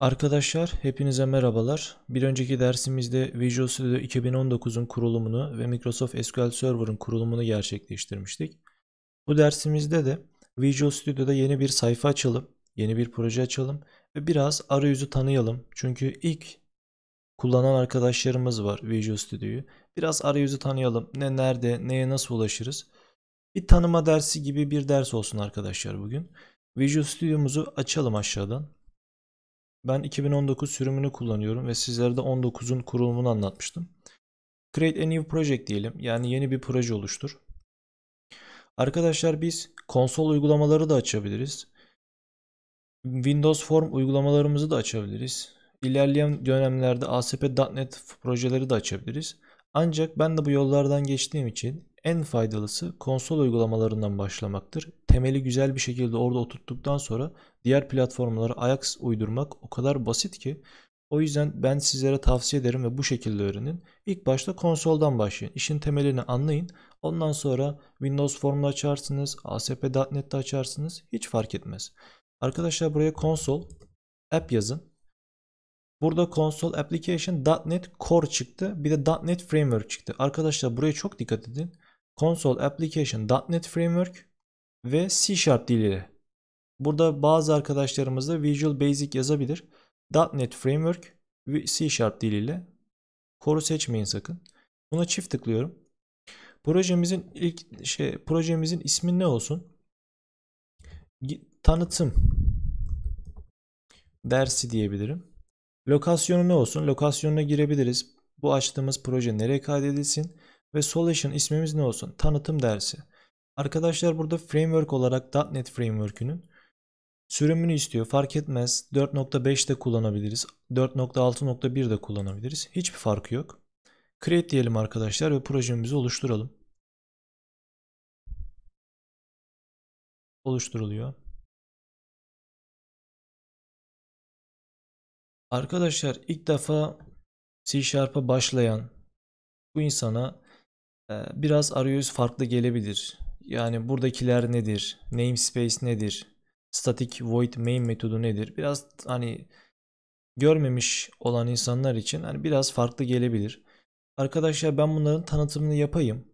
Arkadaşlar hepinize merhabalar. Bir önceki dersimizde Visual Studio 2019'un kurulumunu ve Microsoft SQL Server'ın kurulumunu gerçekleştirmiştik. Bu dersimizde de Visual Studio'da yeni bir sayfa açalım, yeni bir proje açalım ve biraz arayüzü tanıyalım. Çünkü ilk kullanan arkadaşlarımız var Visual Studio'yu. Biraz arayüzü tanıyalım. Ne nerede, neye nasıl ulaşırız? Bir tanıma dersi gibi bir ders olsun arkadaşlar bugün. Visual Studio'muzu açalım aşağıdan. Ben 2019 sürümünü kullanıyorum ve sizlere de 19'un kurulumunu anlatmıştım. Create a new project diyelim. Yani yeni bir proje oluştur. Arkadaşlar biz konsol uygulamaları da açabiliriz. Windows Form uygulamalarımızı da açabiliriz. İlerleyen dönemlerde ASP.NET projeleri de açabiliriz. Ancak ben de bu yollardan geçtiğim için en faydalısı konsol uygulamalarından başlamaktır. Temeli güzel bir şekilde orada oturttuktan sonra diğer platformlara ayak uydurmak o kadar basit ki o yüzden ben sizlere tavsiye ederim ve bu şekilde öğrenin. İlk başta konsoldan başlayın. İşin temelini anlayın. Ondan sonra Windows Form'da açarsınız, ASP.NET'te açarsınız. Hiç fark etmez. Arkadaşlar buraya konsol app yazın. Burada konsol application .Net Core çıktı. Bir de .NET Framework çıktı. Arkadaşlar buraya çok dikkat edin. Console Application, .NET Framework ve C Sharp diliyle. Burada bazı arkadaşlarımız da Visual Basic yazabilir. .NET Framework ve C Sharp diliyle. Koru seçmeyin sakın. Buna çift tıklıyorum. Projemizin ilk şey projemizin ismi ne olsun? Tanıtım dersi diyebilirim. Lokasyonu ne olsun? Lokasyonuna girebiliriz. Bu açtığımız proje nereye kaydedilsin? ve Solution ismimiz ne olsun? Tanıtım dersi. Arkadaşlar burada framework olarak .NET framework'ünün sürümünü istiyor. Fark etmez. 4.5 de kullanabiliriz. 4.6.1 de kullanabiliriz. Hiçbir farkı yok. Create diyelim arkadaşlar ve projemizi oluşturalım. Oluşturuluyor. Arkadaşlar ilk defa C Sharp'a başlayan bu insana ee, biraz arayüz farklı gelebilir. Yani buradakiler nedir? Namespace nedir? Static void main metodu nedir? Biraz hani görmemiş olan insanlar için hani biraz farklı gelebilir. Arkadaşlar ben bunların tanıtımını yapayım.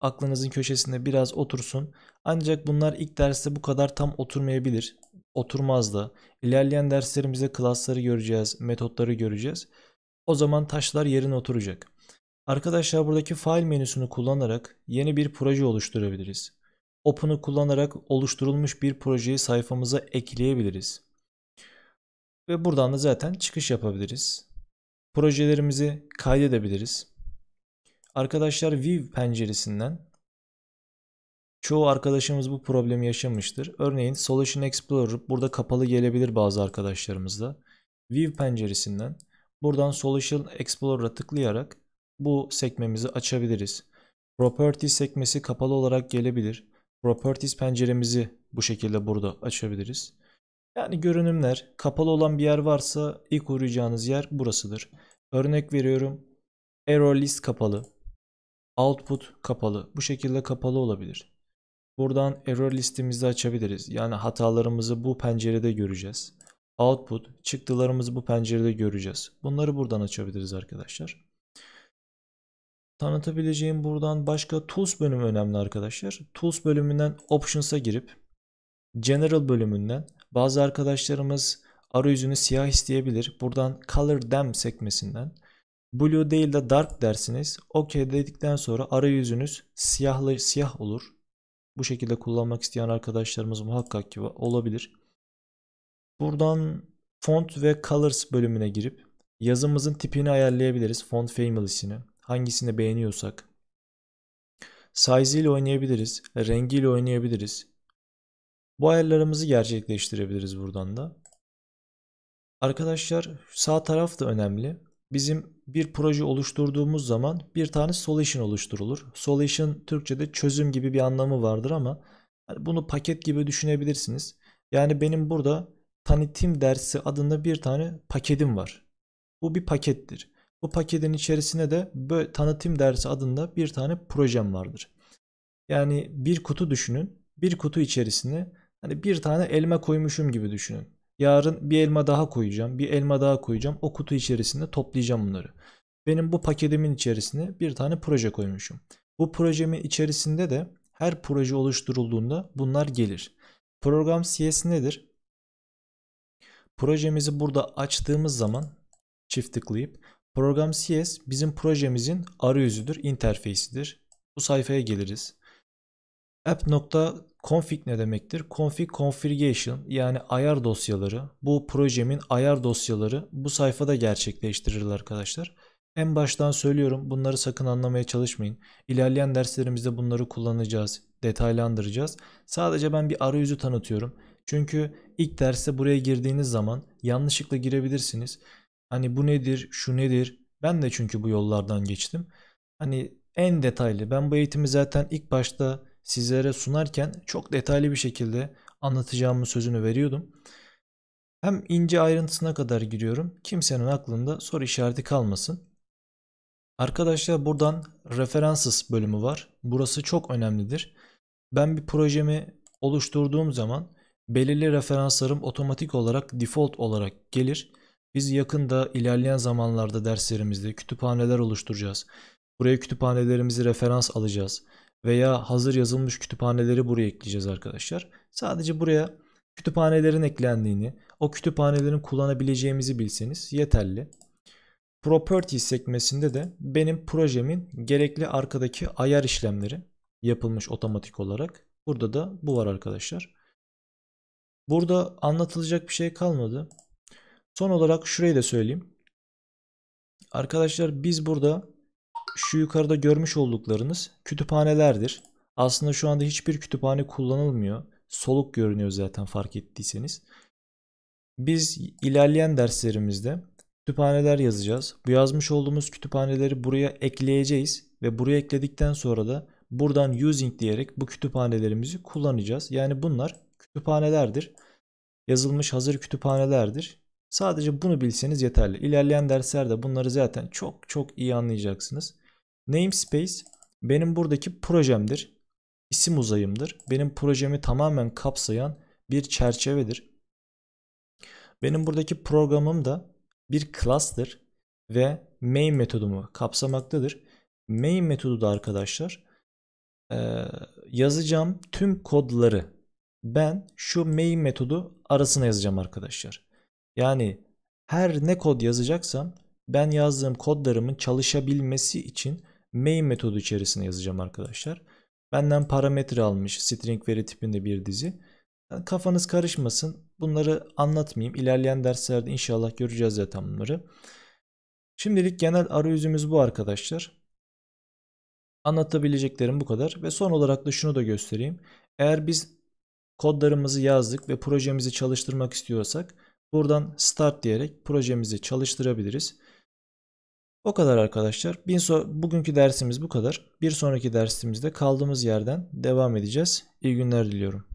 Aklınızın köşesinde biraz otursun. Ancak bunlar ilk derste bu kadar tam oturmayabilir. Oturmaz da. İlerleyen derslerimizde klasları göreceğiz, metotları göreceğiz. O zaman taşlar yerine oturacak. Arkadaşlar buradaki file menüsünü kullanarak yeni bir proje oluşturabiliriz. Open'ı kullanarak oluşturulmuş bir projeyi sayfamıza ekleyebiliriz. Ve buradan da zaten çıkış yapabiliriz. Projelerimizi kaydedebiliriz. Arkadaşlar View penceresinden çoğu arkadaşımız bu problemi yaşamıştır. Örneğin Solution Explorer burada kapalı gelebilir bazı arkadaşlarımızda. View penceresinden buradan Solution Explorer'a tıklayarak bu sekmemizi açabiliriz. Properties sekmesi kapalı olarak gelebilir. Properties penceremizi bu şekilde burada açabiliriz. Yani görünümler kapalı olan bir yer varsa ilk uğrayacağınız yer burasıdır. Örnek veriyorum. Error list kapalı. Output kapalı. Bu şekilde kapalı olabilir. Buradan error listimizi açabiliriz. Yani hatalarımızı bu pencerede göreceğiz. Output çıktılarımızı bu pencerede göreceğiz. Bunları buradan açabiliriz arkadaşlar tanıtabileceğim buradan başka Tools bölümü önemli arkadaşlar. Tools bölümünden Options'a girip General bölümünden bazı arkadaşlarımız arayüzünü siyah isteyebilir. Buradan Color Them sekmesinden Blue değil de Dark dersiniz. OK dedikten sonra arayüzünüz siyahlı siyah olur. Bu şekilde kullanmak isteyen arkadaşlarımız muhakkak ki olabilir. Buradan Font ve Colors bölümüne girip yazımızın tipini ayarlayabiliriz. Font Family'sini. Hangisini beğeniyorsak. Size ile oynayabiliriz. Rengiyle oynayabiliriz. Bu ayarlarımızı gerçekleştirebiliriz buradan da. Arkadaşlar sağ taraf da önemli. Bizim bir proje oluşturduğumuz zaman bir tane solution oluşturulur. Solution Türkçe'de çözüm gibi bir anlamı vardır ama hani bunu paket gibi düşünebilirsiniz. Yani benim burada tanıtım dersi adında bir tane paketim var. Bu bir pakettir. Bu paketin içerisine de böyle tanıtım dersi adında bir tane projem vardır. Yani bir kutu düşünün. Bir kutu içerisine hani bir tane elma koymuşum gibi düşünün. Yarın bir elma daha koyacağım, bir elma daha koyacağım. O kutu içerisinde toplayacağım bunları. Benim bu paketimin içerisine bir tane proje koymuşum. Bu projemin içerisinde de her proje oluşturulduğunda bunlar gelir. Program CS nedir? Projemizi burada açtığımız zaman çift tıklayıp Program CS bizim projemizin arayüzüdür, interfeysidir. Bu sayfaya geliriz. App.config ne demektir? Config configuration yani ayar dosyaları. Bu projemin ayar dosyaları bu sayfada gerçekleştirilir arkadaşlar. En baştan söylüyorum bunları sakın anlamaya çalışmayın. İlerleyen derslerimizde bunları kullanacağız, detaylandıracağız. Sadece ben bir arayüzü tanıtıyorum. Çünkü ilk derste buraya girdiğiniz zaman yanlışlıkla girebilirsiniz. Hani bu nedir, şu nedir? Ben de çünkü bu yollardan geçtim. Hani en detaylı ben bu eğitimi zaten ilk başta sizlere sunarken çok detaylı bir şekilde anlatacağımın sözünü veriyordum. Hem ince ayrıntısına kadar giriyorum. Kimsenin aklında soru işareti kalmasın. Arkadaşlar buradan references bölümü var. Burası çok önemlidir. Ben bir projemi oluşturduğum zaman belirli referanslarım otomatik olarak default olarak gelir. Biz yakında ilerleyen zamanlarda derslerimizde kütüphaneler oluşturacağız. Buraya kütüphanelerimizi referans alacağız veya hazır yazılmış kütüphaneleri buraya ekleyeceğiz arkadaşlar. Sadece buraya kütüphanelerin eklendiğini, o kütüphanelerin kullanabileceğimizi bilseniz yeterli. Properties sekmesinde de benim projemin gerekli arkadaki ayar işlemleri yapılmış otomatik olarak. Burada da bu var arkadaşlar. Burada anlatılacak bir şey kalmadı. Son olarak şurayı da söyleyeyim. Arkadaşlar biz burada şu yukarıda görmüş olduklarınız kütüphanelerdir. Aslında şu anda hiçbir kütüphane kullanılmıyor. Soluk görünüyor zaten fark ettiyseniz. Biz ilerleyen derslerimizde kütüphaneler yazacağız. Bu yazmış olduğumuz kütüphaneleri buraya ekleyeceğiz ve buraya ekledikten sonra da buradan using diyerek bu kütüphanelerimizi kullanacağız. Yani bunlar kütüphanelerdir. Yazılmış hazır kütüphanelerdir. Sadece bunu bilseniz yeterli. İlerleyen derslerde bunları zaten çok çok iyi anlayacaksınız. Namespace benim buradaki projemdir. İsim uzayımdır. Benim projemi tamamen kapsayan bir çerçevedir. Benim buradaki programım da bir class'tır ve main metodumu kapsamaktadır. Main metodu da arkadaşlar yazacağım tüm kodları ben şu main metodu arasına yazacağım arkadaşlar. Yani her ne kod yazacaksam ben yazdığım kodlarımın çalışabilmesi için main metodu içerisine yazacağım arkadaşlar. Benden parametre almış string veri tipinde bir dizi. kafanız karışmasın. Bunları anlatmayayım. İlerleyen derslerde inşallah göreceğiz zaten bunları. Şimdilik genel arayüzümüz bu arkadaşlar. Anlatabileceklerim bu kadar ve son olarak da şunu da göstereyim. Eğer biz kodlarımızı yazdık ve projemizi çalıştırmak istiyorsak Buradan start diyerek projemizi çalıştırabiliriz. O kadar arkadaşlar. Bin so bugünkü dersimiz bu kadar. Bir sonraki dersimizde kaldığımız yerden devam edeceğiz. İyi günler diliyorum.